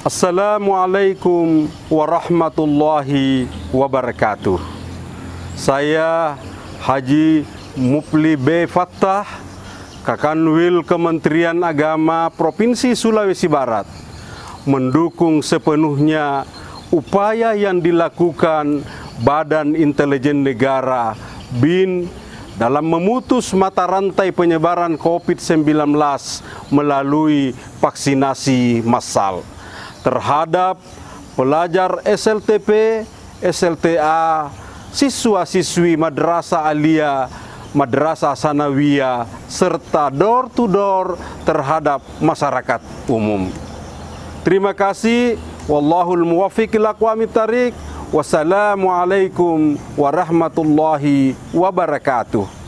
Assalamualaikum warahmatullahi wabarakatuh. Saya Haji Mupli B. Fattah, Kakanwil Kementerian Agama Provinsi Sulawesi Barat, mendukung sepenuhnya upaya yang dilakukan Badan Intelijen Negara BIN dalam memutus mata rantai penyebaran COVID-19 melalui vaksinasi massal terhadap pelajar SLTP, SLTA, siswa-siswi Madrasah Aliyah, Madrasah Sanawiyah, serta door-to-door -door terhadap masyarakat umum. Terima kasih. Wallahul muwafiq ila tarik. Wassalamualaikum warahmatullahi wabarakatuh.